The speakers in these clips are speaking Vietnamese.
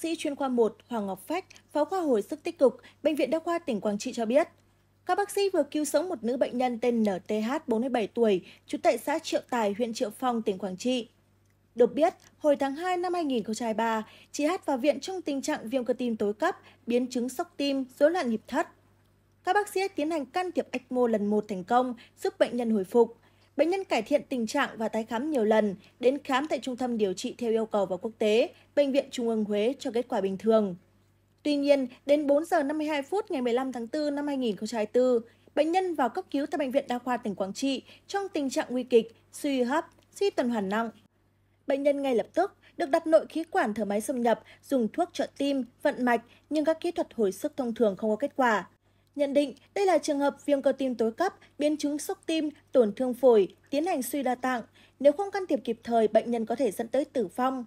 sĩ chuyên khoa 1 Hoàng Ngọc Phách, phó khoa hồi sức tích cực, Bệnh viện Đa khoa tỉnh Quảng Trị cho biết, các bác sĩ vừa cứu sống một nữ bệnh nhân tên NTH 47 tuổi, trú tại xã Triệu Tài, huyện Triệu Phong, tỉnh Quảng Trị. Được biết, hồi tháng 2 năm 2023, chị Hát vào viện trong tình trạng viêm cơ tim tối cấp, biến chứng sốc tim, rối loạn nhịp thất. Các bác sĩ tiến hành can thiệp ECMO lần một thành công, giúp bệnh nhân hồi phục bệnh nhân cải thiện tình trạng và tái khám nhiều lần đến khám tại trung tâm điều trị theo yêu cầu và quốc tế bệnh viện trung ương huế cho kết quả bình thường tuy nhiên đến 4 giờ 52 phút ngày 15 tháng 4 năm 2024 bệnh nhân vào cấp cứu tại bệnh viện đa khoa tỉnh quảng trị trong tình trạng nguy kịch suy hấp suy tuần hoàn nặng bệnh nhân ngay lập tức được đặt nội khí quản thở máy xâm nhập dùng thuốc trợ tim vận mạch nhưng các kỹ thuật hồi sức thông thường không có kết quả nhận định đây là trường hợp viêm cơ tim tối cấp, biến chứng sốc tim, tổn thương phổi, tiến hành suy đa tạng. Nếu không can thiệp kịp thời, bệnh nhân có thể dẫn tới tử vong.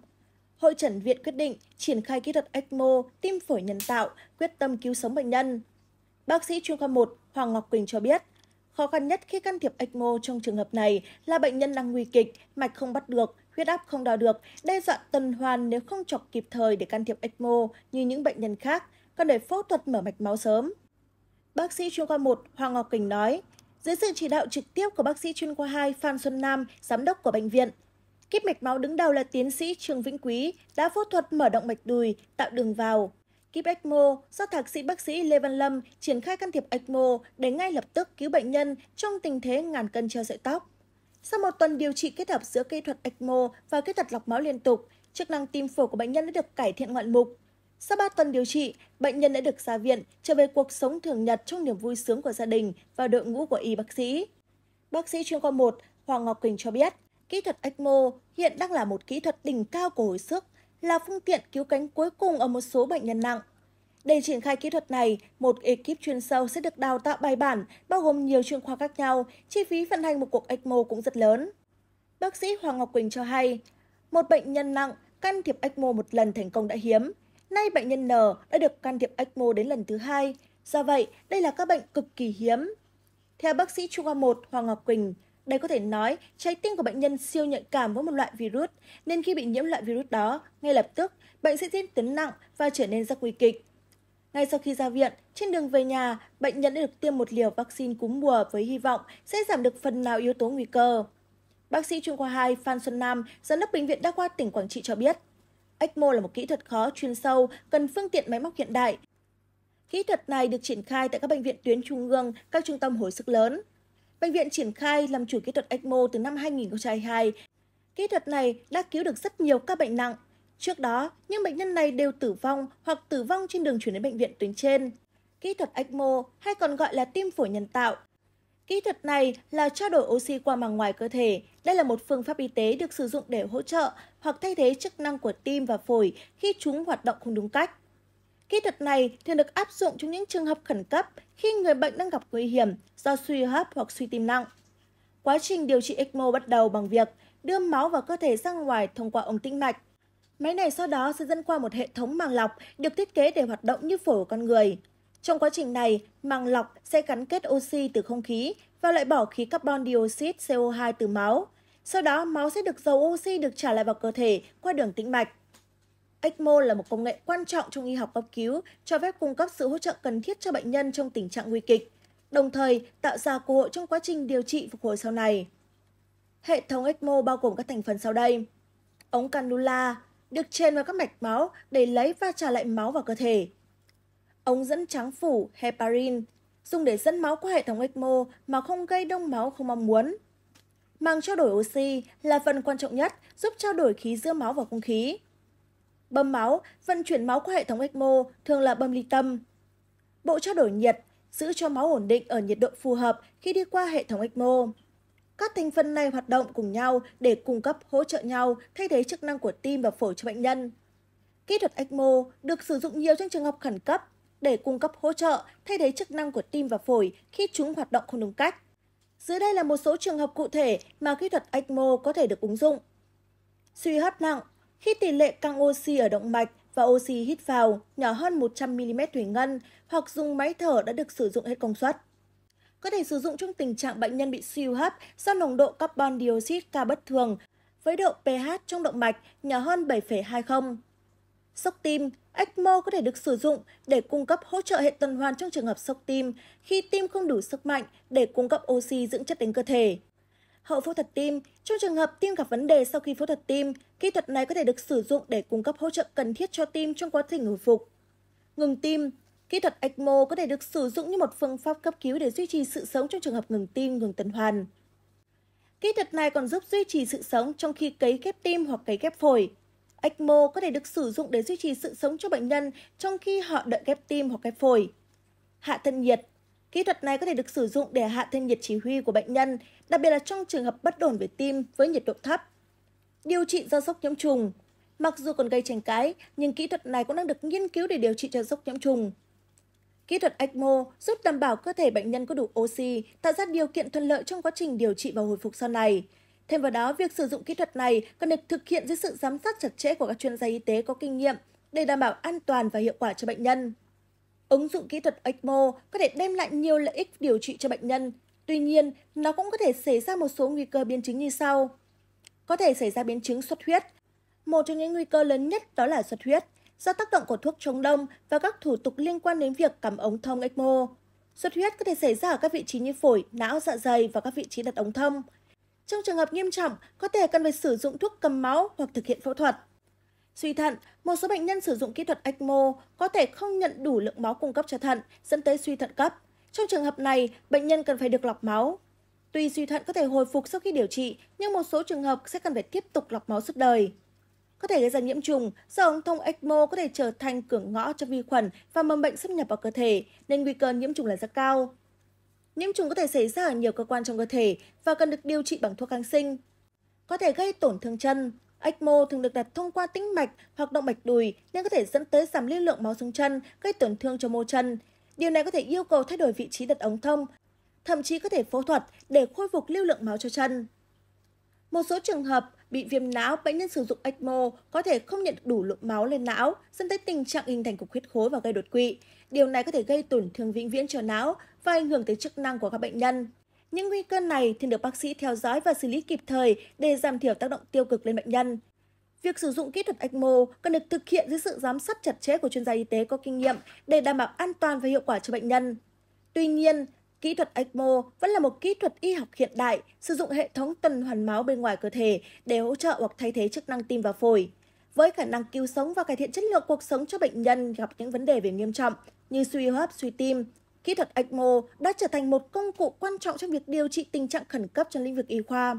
Hội trần viện quyết định triển khai kỹ thuật ECMO, tim phổi nhân tạo, quyết tâm cứu sống bệnh nhân. Bác sĩ chuyên khoa 1 Hoàng Ngọc Quỳnh cho biết, khó khăn nhất khi can thiệp ECMO trong trường hợp này là bệnh nhân đang nguy kịch, mạch không bắt được, huyết áp không đo được, đe dọa tuần hoàn nếu không chọc kịp thời để can thiệp ECMO như những bệnh nhân khác, cần để phẫu thuật mở mạch máu sớm bác sĩ chuyên khoa một hoàng ngọc kình nói dưới sự chỉ đạo trực tiếp của bác sĩ chuyên khoa hai phan xuân nam giám đốc của bệnh viện kíp mạch máu đứng đầu là tiến sĩ trương vĩnh quý đã phẫu thuật mở động mạch đùi tạo đường vào kíp ECMO do thạc sĩ bác sĩ Lê Văn Lâm triển khai can thiệp ECMO để ngay lập tức cứu bệnh nhân trong tình thế ngàn cân treo sợi tóc. Sau một tuần điều trị kết hợp giữa kỹ thuật ECMO và kỹ thuật lọc máu liên tục, chức năng tim phổi của bệnh nhân đã được cải thiện ngoạn mục sau ba tuần điều trị bệnh nhân đã được ra viện trở về cuộc sống thường nhật trong niềm vui sướng của gia đình và đội ngũ của y bác sĩ bác sĩ chuyên khoa một hoàng ngọc quỳnh cho biết kỹ thuật ECMO hiện đang là một kỹ thuật đỉnh cao của hồi sức là phương tiện cứu cánh cuối cùng ở một số bệnh nhân nặng để triển khai kỹ thuật này, một ekip chuyên sâu sẽ được đào tạo bài bản, bao gồm nhiều chuyên khoa khác nhau, chi phí vận hành một cuộc ECMO cũng rất lớn. Bác sĩ Hoàng Ngọc Quỳnh cho hay, một bệnh nhân nặng can thiệp ECMO một lần thành công đã hiếm, Nay bệnh nhân N đã được can thiệp ECMO đến lần thứ hai, do vậy đây là các bệnh cực kỳ hiếm. Theo bác sĩ chuyên khoa một Hoàng Ngọc Quỳnh, đây có thể nói trái tim của bệnh nhân siêu nhạy cảm với một loại virus, nên khi bị nhiễm loại virus đó, ngay lập tức bệnh sẽ diễn tiến nặng và trở nên rất nguy kịch. Ngay sau khi ra viện, trên đường về nhà, bệnh nhân đã được tiêm một liều vaccine cúm mùa với hy vọng sẽ giảm được phần nào yếu tố nguy cơ. Bác sĩ chuyên khoa 2 Phan Xuân Nam, giám đốc Bệnh viện Đa khoa tỉnh Quảng Trị cho biết ecmo là một kỹ thuật khó chuyên sâu cần phương tiện máy móc hiện đại kỹ thuật này được triển khai tại các bệnh viện tuyến trung ương các trung tâm hồi sức lớn bệnh viện triển khai làm chủ kỹ thuật ecmo từ năm 2022 kỹ thuật này đã cứu được rất nhiều các bệnh nặng trước đó những bệnh nhân này đều tử vong hoặc tử vong trên đường chuyển đến bệnh viện tuyến trên kỹ thuật ECMO hay còn gọi là tim phổi nhân tạo kỹ thuật này là trao đổi oxy qua màng ngoài cơ thể đây là một phương pháp y tế được sử dụng để hỗ trợ hoặc thay thế chức năng của tim và phổi khi chúng hoạt động không đúng cách kỹ thuật này thường được áp dụng trong những trường hợp khẩn cấp khi người bệnh đang gặp nguy hiểm do suy hấp hoặc suy tim nặng quá trình điều trị ECMO bắt đầu bằng việc đưa máu vào cơ thể ra ngoài thông qua ống tĩnh mạch Máy này sau đó sẽ dẫn qua một hệ thống màng lọc được thiết kế để hoạt động như phổi của con người trong quá trình này màng lọc sẽ gắn kết oxy từ không khí và loại bỏ khí carbon dioxide co 2 từ máu sau đó máu sẽ được dầu oxy được trả lại vào cơ thể qua đường tĩnh mạch ECMO là một công nghệ quan trọng trong y học cấp cứu, cho phép cung cấp sự hỗ trợ cần thiết cho bệnh nhân trong tình trạng nguy kịch, đồng thời tạo ra cơ hội trong quá trình điều trị phục hồi sau này. Hệ thống ECMO bao gồm các thành phần sau đây. Ống cannula được chèn vào các mạch máu để lấy và trả lại máu vào cơ thể ống dẫn trắng phủ heparin, dùng để dẫn máu qua hệ thống ECMO mà không gây đông máu không mong muốn. Màng trao đổi oxy là phần quan trọng nhất giúp trao đổi khí giữa máu và không khí. Bơm máu, vận chuyển máu qua hệ thống ECMO thường là bơm ly tâm. Bộ trao đổi nhiệt giữ cho máu ổn định ở nhiệt độ phù hợp khi đi qua hệ thống ECMO. Các thành phần này hoạt động cùng nhau để cung cấp hỗ trợ nhau thay thế chức năng của tim và phổi cho bệnh nhân. Kỹ thuật ECMO được sử dụng nhiều trong trường hợp khẩn cấp để cung cấp hỗ trợ thay thế chức năng của tim và phổi khi chúng hoạt động không đúng cách. Dưới đây là một số trường hợp cụ thể mà kỹ thuật ECMO có thể được ứng dụng. Suy hấp nặng khi tỷ lệ căng oxy ở động mạch và oxy hít vào nhỏ hơn 100mm thủy ngân hoặc dùng máy thở đã được sử dụng hết công suất. Có thể sử dụng trong tình trạng bệnh nhân bị suy hấp do nồng độ carbon dioxide cao bất thường với độ pH trong động mạch nhỏ hơn 7,20 sốc tim ecmo có thể được sử dụng để cung cấp hỗ trợ hệ tuần hoàn trong trường hợp sốc tim khi tim không đủ sức mạnh để cung cấp oxy dưỡng chất đến cơ thể hậu phẫu thuật tim trong trường hợp tim gặp vấn đề sau khi phẫu thuật tim kỹ thuật này có thể được sử dụng để cung cấp hỗ trợ cần thiết cho tim trong quá trình hồi phục ngừng tim kỹ thuật ecmo có thể được sử dụng như một phương pháp cấp cứu để duy trì sự sống trong trường hợp ngừng tim ngừng tuần hoàn kỹ thuật này còn giúp duy trì sự sống trong khi cấy ghép tim hoặc cấy ghép phổi ECMO có thể được sử dụng để duy trì sự sống cho bệnh nhân trong khi họ đợi ghép tim hoặc ghép phổi. Hạ thân nhiệt Kỹ thuật này có thể được sử dụng để hạ thân nhiệt chỉ huy của bệnh nhân, đặc biệt là trong trường hợp bất ổn về tim với nhiệt độ thấp. Điều trị do sốc nhiễm trùng Mặc dù còn gây tranh cãi, nhưng kỹ thuật này cũng đang được nghiên cứu để điều trị cho sốc nhiễm trùng. Kỹ thuật ECMO giúp đảm bảo cơ thể bệnh nhân có đủ oxy, tạo ra điều kiện thuận lợi trong quá trình điều trị và hồi phục sau này thêm vào đó việc sử dụng kỹ thuật này cần được thực hiện dưới sự giám sát chặt chẽ của các chuyên gia y tế có kinh nghiệm để đảm bảo an toàn và hiệu quả cho bệnh nhân ứng dụng kỹ thuật ECMO có thể đem lại nhiều lợi ích điều trị cho bệnh nhân tuy nhiên nó cũng có thể xảy ra một số nguy cơ biến chứng như sau có thể xảy ra biến chứng xuất huyết một trong những nguy cơ lớn nhất đó là xuất huyết do tác động của thuốc chống đông và các thủ tục liên quan đến việc cắm ống thông ECMO. Xuất huyết có thể xảy ra ở các vị trí như phổi, não, dạ dày và các vị trí đặt ống thông trong trường hợp nghiêm trọng có thể cần phải sử dụng thuốc cầm máu hoặc thực hiện phẫu thuật suy thận một số bệnh nhân sử dụng kỹ thuật ecmo có thể không nhận đủ lượng máu cung cấp cho thận dẫn tới suy thận cấp trong trường hợp này bệnh nhân cần phải được lọc máu tuy suy thận có thể hồi phục sau khi điều trị nhưng một số trường hợp sẽ cần phải tiếp tục lọc máu suốt đời có thể gây ra nhiễm trùng do ống thông ECMO có thể trở thành cửa ngõ cho vi khuẩn và mầm bệnh xâm nhập vào cơ thể nên nguy cơ nhiễm trùng là rất cao nhiễm trùng có thể xảy ra ở nhiều cơ quan trong cơ thể và cần được điều trị bằng thuốc kháng sinh có thể gây tổn thương chân ECMO thường được đặt thông qua tĩnh mạch hoặc động mạch đùi nên có thể dẫn tới giảm lưu lượng máu xuống chân, gây tổn thương cho mô chân. Điều này có thể yêu cầu thay đổi vị trí đặt ống thông, thậm chí có thể phẫu thuật để khôi phục lưu lượng máu cho chân. Một số trường hợp bị viêm não, bệnh nhân sử dụng ECMO có thể không nhận đủ lượng máu lên não, dẫn tới tình trạng hình thành cục huyết khối và gây đột quỵ. Điều này có thể gây tổn thương vĩnh viễn cho não và ảnh hưởng tới chức năng của các bệnh nhân những nguy cơ này thì được bác sĩ theo dõi và xử lý kịp thời để giảm thiểu tác động tiêu cực lên bệnh nhân Việc sử dụng kỹ thuật ECMO cần được thực hiện dưới sự giám sát chặt chẽ của chuyên gia y tế có kinh nghiệm để đảm bảo an toàn và hiệu quả cho bệnh nhân. Tuy nhiên, kỹ thuật ECMO vẫn là một kỹ thuật y học hiện đại, sử dụng hệ thống tuần hoàn máu bên ngoài cơ thể để hỗ trợ hoặc thay thế chức năng tim và phổi. Với khả năng cứu sống và cải thiện chất lượng cuộc sống cho bệnh nhân gặp những vấn đề về nghiêm trọng như suy hô hấp, suy tim, kỹ thuật ecmo đã trở thành một công cụ quan trọng trong việc điều trị tình trạng khẩn cấp trong lĩnh vực y khoa